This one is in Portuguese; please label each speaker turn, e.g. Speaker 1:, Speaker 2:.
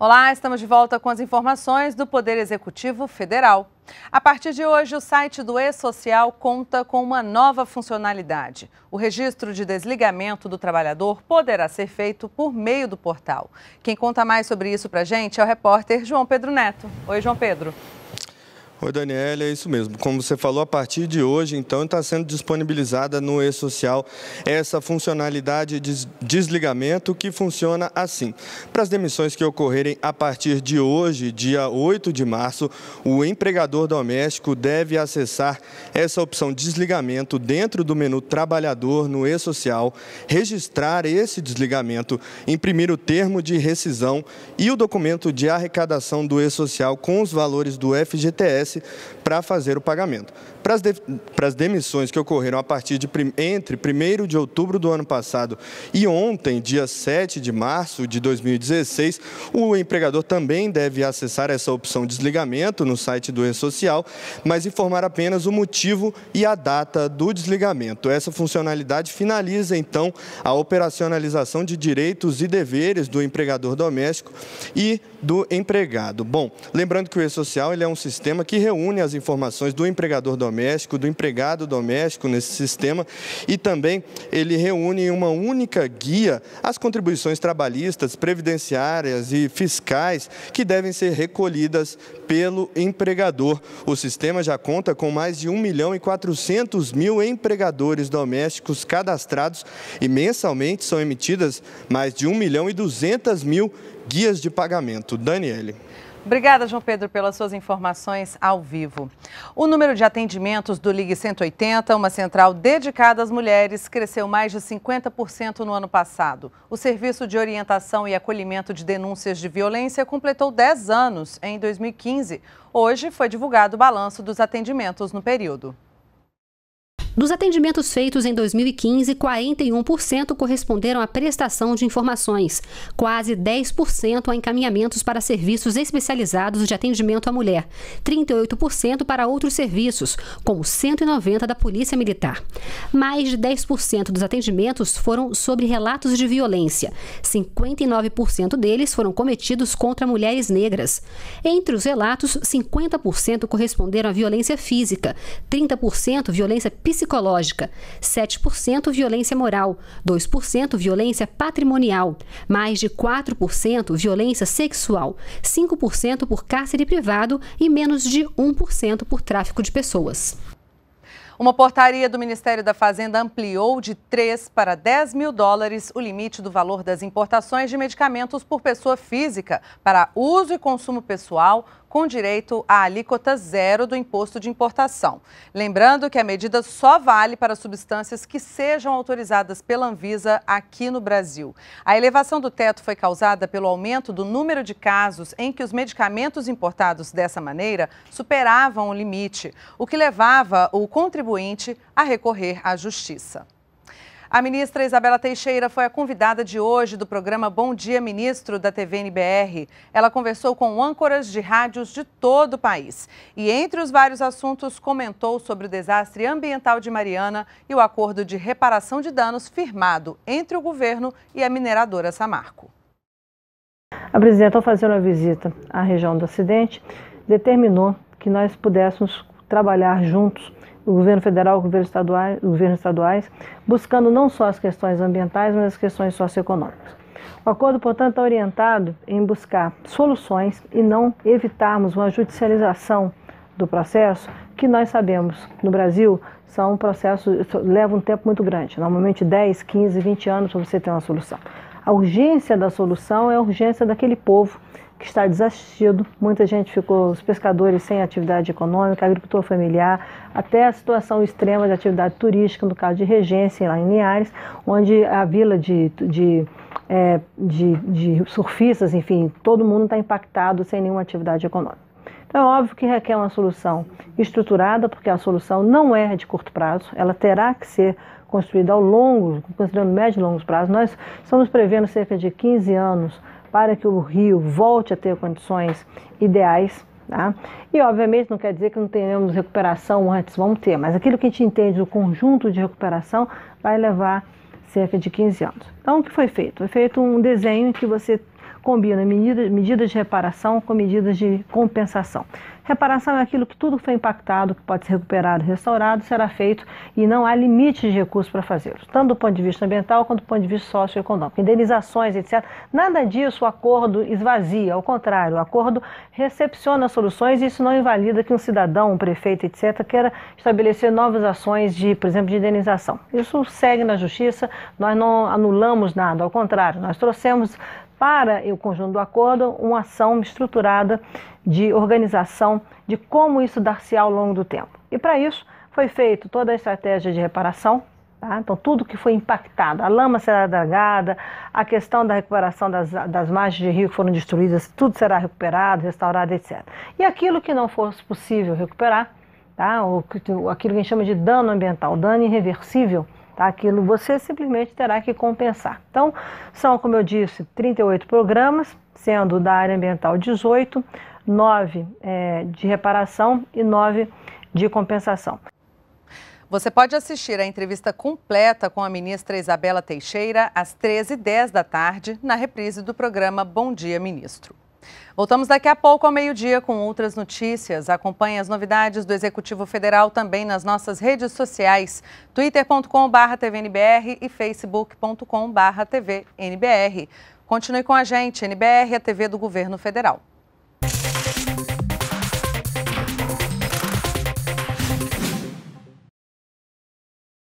Speaker 1: Olá, estamos de volta com as informações do Poder Executivo Federal. A partir de hoje, o site do E-Social conta com uma nova funcionalidade. O registro de desligamento do trabalhador poderá ser feito por meio do portal. Quem conta mais sobre isso para gente é o repórter João Pedro Neto. Oi, João Pedro.
Speaker 2: Oi, Daniela, é isso mesmo. Como você falou, a partir de hoje, então, está sendo disponibilizada no e-social essa funcionalidade de desligamento que funciona assim. Para as demissões que ocorrerem a partir de hoje, dia 8 de março, o empregador doméstico deve acessar essa opção desligamento dentro do menu trabalhador no e-social, registrar esse desligamento, imprimir o termo de rescisão e o documento de arrecadação do e-social com os valores do FGTS para fazer o pagamento. Para as, de, para as demissões que ocorreram a partir de entre 1 de outubro do ano passado e ontem, dia 7 de março de 2016, o empregador também deve acessar essa opção de desligamento no site do E-Social, mas informar apenas o motivo e a data do desligamento. Essa funcionalidade finaliza, então, a operacionalização de direitos e deveres do empregador doméstico e do empregado. Bom, lembrando que o E-Social ele é um sistema que reúne as informações do empregador doméstico doméstico, do empregado doméstico nesse sistema e também ele reúne em uma única guia as contribuições trabalhistas, previdenciárias e fiscais que devem ser recolhidas pelo empregador. O sistema já conta com mais de 1 milhão e 400 mil empregadores domésticos cadastrados e mensalmente são emitidas mais de 1 milhão e 200 mil guias de pagamento. Daniele.
Speaker 1: Obrigada, João Pedro, pelas suas informações ao vivo. O número de atendimentos do Ligue 180, uma central dedicada às mulheres, cresceu mais de 50% no ano passado. O Serviço de Orientação e Acolhimento de Denúncias de Violência completou 10 anos em 2015. Hoje foi divulgado o balanço dos atendimentos no período.
Speaker 3: Dos atendimentos feitos em 2015, 41% corresponderam à prestação de informações, quase 10% a encaminhamentos para serviços especializados de atendimento à mulher, 38% para outros serviços, como 190 da Polícia Militar. Mais de 10% dos atendimentos foram sobre relatos de violência, 59% deles foram cometidos contra mulheres negras. Entre os relatos, 50% corresponderam à violência física, 30% violência psicológica psicológica, 7% violência moral, 2% violência patrimonial, mais de 4% violência sexual, 5% por cárcere privado e menos de 1% por tráfico de pessoas. Uma portaria
Speaker 1: do Ministério da Fazenda ampliou de 3 para 10 mil dólares o limite do valor das importações de medicamentos por pessoa física para uso e consumo pessoal com direito à alíquota zero do imposto de importação. Lembrando que a medida só vale para substâncias que sejam autorizadas pela Anvisa aqui no Brasil. A elevação do teto foi causada pelo aumento do número de casos em que os medicamentos importados dessa maneira superavam o limite, o que levava o contribuinte a recorrer à justiça. A ministra Isabela Teixeira foi a convidada de hoje do programa Bom Dia Ministro da TV NBR. Ela conversou com âncoras de rádios de todo o país e, entre os vários assuntos, comentou sobre o desastre ambiental de Mariana e o acordo de reparação de danos firmado entre o governo e a mineradora Samarco.
Speaker 4: A presidenta, ao fazer uma visita à região do acidente, determinou que nós pudéssemos trabalhar juntos o governo federal, o governo estaduais, governos estaduais, buscando não só as questões ambientais, mas as questões socioeconômicas. O acordo, portanto, está orientado em buscar soluções e não evitarmos uma judicialização do processo, que nós sabemos no Brasil são processos leva um tempo muito grande, normalmente 10, 15, 20 anos para você ter uma solução. A urgência da solução é a urgência daquele povo que está desassistido. Muita gente ficou, os pescadores sem atividade econômica, agricultor familiar, até a situação extrema de atividade turística, no caso de Regência, lá em Linhares, onde a vila de, de, é, de, de surfistas, enfim, todo mundo está impactado sem nenhuma atividade econômica. Então, é óbvio que requer uma solução estruturada, porque a solução não é de curto prazo, ela terá que ser construída ao longo, considerando médio e longo prazo. Nós estamos prevendo cerca de 15 anos para que o rio volte a ter condições ideais. Tá? E obviamente não quer dizer que não tenhamos recuperação antes, vamos ter, mas aquilo que a gente entende, o conjunto de recuperação, vai levar cerca de 15 anos. Então, o que foi feito? Foi feito um desenho em que você combina medidas, medidas de reparação com medidas de compensação. Reparação é aquilo que tudo que foi impactado, que pode ser recuperado, restaurado, será feito e não há limite de recursos para fazê-lo, tanto do ponto de vista ambiental quanto do ponto de vista socioeconômico. Indenizações, etc. Nada disso o acordo esvazia, ao contrário, o acordo recepciona soluções e isso não invalida que um cidadão, um prefeito, etc., queira estabelecer novas ações de, por exemplo, de indenização. Isso segue na justiça, nós não anulamos nada, ao contrário, nós trouxemos para o conjunto do acordo uma ação estruturada de organização de como isso dar-se ao longo do tempo. E para isso foi feita toda a estratégia de reparação, tá? então tudo que foi impactado, a lama será dragada, a questão da recuperação das, das margens de rio que foram destruídas, tudo será recuperado, restaurado, etc. E aquilo que não fosse possível recuperar, tá? aquilo que a gente chama de dano ambiental, dano irreversível, Tá? Aquilo você simplesmente terá que compensar. Então, são, como eu disse, 38 programas, sendo da área ambiental 18, 9 é, de reparação e 9 de compensação.
Speaker 1: Você pode assistir a entrevista completa com a ministra Isabela Teixeira às 13h10 da tarde, na reprise do programa Bom Dia Ministro. Voltamos daqui a pouco ao meio-dia com outras notícias. Acompanhe as novidades do Executivo Federal também nas nossas redes sociais, twitter.com.br tvnbr e facebook.com.br tvnbr. Continue com a gente, NBR, a TV do Governo Federal.